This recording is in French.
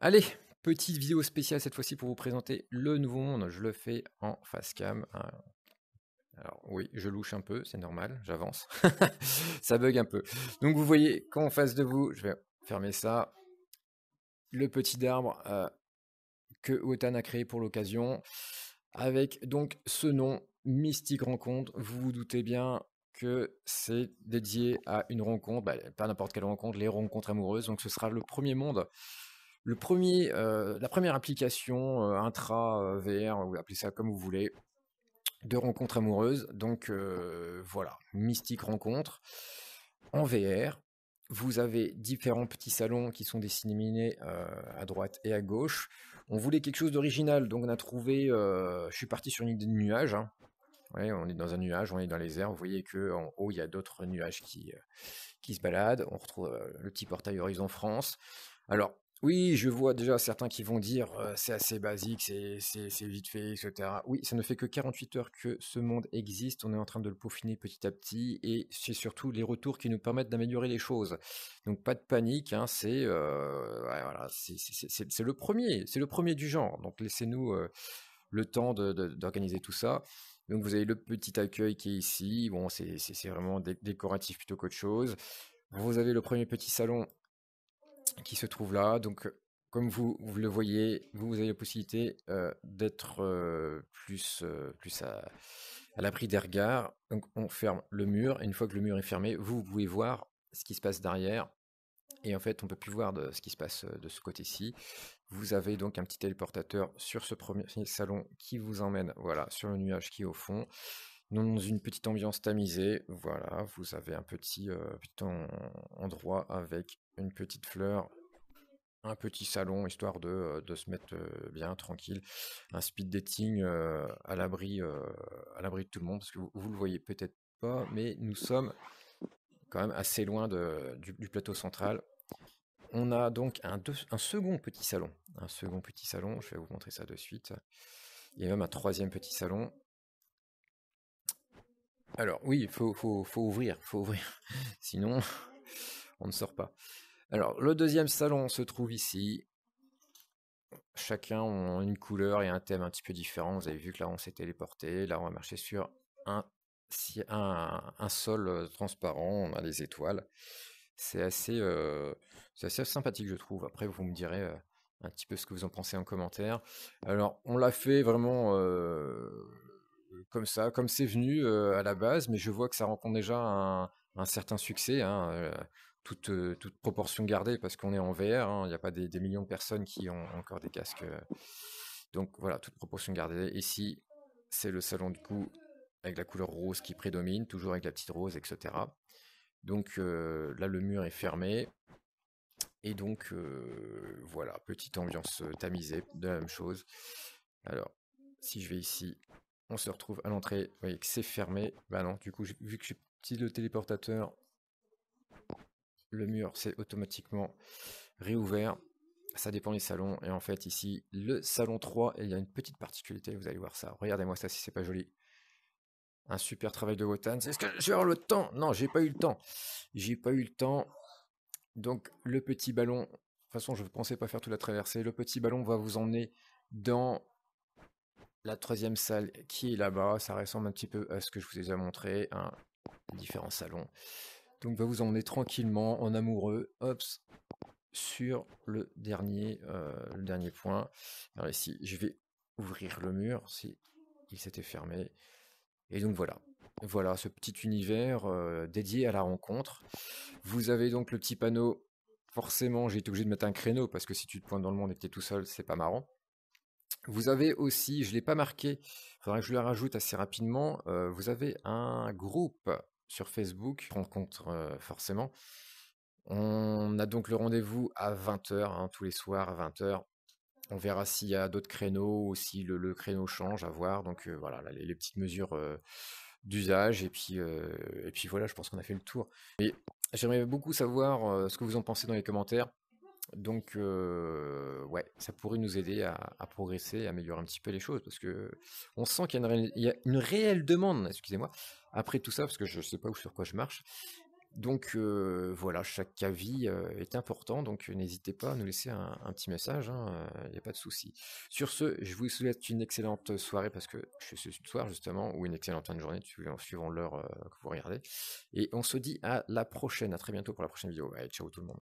Allez, petite vidéo spéciale cette fois-ci pour vous présenter le nouveau monde. Je le fais en face cam. Hein. Alors oui, je louche un peu, c'est normal, j'avance. ça bug un peu. Donc vous voyez qu'en face de vous, je vais fermer ça, le petit arbre euh, que Otan a créé pour l'occasion, avec donc ce nom, Mystique Rencontre. Vous vous doutez bien, que c'est dédié à une rencontre, bah, pas n'importe quelle rencontre, les rencontres amoureuses. Donc ce sera le premier monde premier, euh, la première application euh, intra euh, VR, vous appelez ça comme vous voulez, de rencontre amoureuse. Donc voilà, mystique rencontre en VR. Vous avez différents petits salons qui sont dessinés à droite et à gauche. On voulait quelque chose d'original, donc on a trouvé. je suis parti sur une idée de nuage. Hein. on est dans un nuage, on est dans les airs. Vous voyez que en haut, il y a d'autres nuages qui, qui se baladent. On retrouve le petit portail Horizon France. Alors, oui, je vois déjà certains qui vont dire c'est assez basique, c'est vite fait, etc. Oui, ça ne fait que 48 heures que ce monde existe, on est en train de le peaufiner petit à petit, et c'est surtout les retours qui nous permettent d'améliorer les choses. Donc pas de panique, hein, c'est c'est le premier, c'est le premier du genre. Donc laissez-nous le temps d'organiser tout ça. Donc vous avez le petit accueil qui est ici, bon c'est vraiment décoratif plutôt qu'autre chose. Vous avez le premier petit salon qui se trouve là. Donc, euh, comme vous, le voyez, vous, avez la possibilité euh, d'être euh, plus, à, l'abri des regards. Donc, on ferme le mur. Et une fois que le mur est fermé, vous, pouvez voir ce qui se passe derrière. Et en fait, on ne peut plus voir de, ce qui se passe de ce côté-ci. Vous avez donc un petit téléportateur sur ce premier salon qui vous emmène voilà, sur le nuage qui est au fond dans une petite ambiance tamisée. Voilà, vous avez un petit, euh, endroit avec une petite fleur, un petit salon, histoire de, euh, se mettre euh, bien tranquille. Un speed dating à l'abri à l'abri de tout le monde, parce que vous, vous le voyez peut-être pas, mais nous sommes quand même assez loin du, plateau central. On a donc un, un second petit salon. Un second petit salon, je vais vous montrer ça de suite. Il y a même un troisième petit salon alors oui, il faut, ouvrir, faut ouvrir. Sinon, on ne sort pas. Alors, le deuxième salon se trouve ici. Chacun a une couleur et un thème un petit peu différent. Vous avez vu que là, on s'est téléporté. Là, on va marcher sur un, un sol euh, transparent. On a des étoiles. C'est assez, euh, assez sympathique, je trouve. Après, vous me direz euh, un petit peu ce que vous en pensez en commentaire. Alors, on l'a fait vraiment... Euh, comme ça, comme c'est venu euh, à la base, mais je vois que ça rencontre déjà un, certain succès, hein, euh, toute, proportion gardée, parce qu'on est en VR, hein, il n'y a pas des, millions de personnes qui ont encore des casques. donc voilà, toute proportion gardée. Ici, c'est le salon du coup avec la couleur rose qui prédomine, toujours avec la petite rose, etc. Donc là, le mur est fermé. Et donc, voilà, petite ambiance tamisée, de la même chose. Alors, si je vais ici, on se retrouve à l'entrée. Vous voyez que c'est fermé. Bah non, du coup, vu que j'ai petit le téléportateur, le mur s'est automatiquement réouvert. Ça dépend des salons. Et en fait, ici, le salon 3, il y a une petite particularité. Vous allez voir ça. Regardez-moi ça si c'est pas joli. Un super travail de Wotan. C'est ce que j'ai eu le temps. Non, j'ai pas eu le temps. J'ai pas eu le temps. Donc, le petit ballon. De toute façon, je ne pensais pas faire toute la traversée. Le petit ballon va vous emmener dans la troisième salle qui est là-bas, ça ressemble un petit peu à ce que je vous ai déjà montré, un hein, différents salons. Donc va bah, vous emmener tranquillement en amoureux, hop, sur le dernier, euh, le dernier point. Alors ici, je vais ouvrir le mur si il s'était fermé. Et donc voilà, voilà ce petit univers euh, dédié à la rencontre. Vous avez donc le petit panneau. Forcément, j'ai été obligé de mettre un créneau parce que si tu te pointes dans le monde et que tu es tout seul, c'est pas marrant. Vous avez aussi, je ne l'ai pas marqué, il faudrait que je le rajoute assez rapidement, euh, vous avez un groupe sur Facebook, rencontre euh, forcément. On a donc le rendez-vous à 20h, hein, tous les soirs à 20h. On verra s'il y a d'autres créneaux ou si le, créneau change à voir. Donc euh, voilà, les, petites mesures d'usage. Et, puis et puis voilà, je pense qu'on a fait le tour. Mais j'aimerais beaucoup savoir ce que vous en pensez dans les commentaires. Donc, euh, ouais, ça pourrait nous aider à, progresser, à améliorer un petit peu les choses, parce que on sent qu'il y, a une, réelle demande, excusez-moi, après tout ça, parce que je ne sais pas où, sur quoi je marche. Donc, euh, voilà, chaque avis euh, est important, donc n'hésitez pas à nous laisser un, petit message, hein, il n'y a pas de souci. Sur ce, je vous souhaite une excellente soirée, parce que je suis ce soir, justement, ou une excellente fin de journée, en suivant l'heure que vous regardez. Et on se dit à la prochaine, à très bientôt pour la prochaine vidéo. Allez, ciao tout le monde.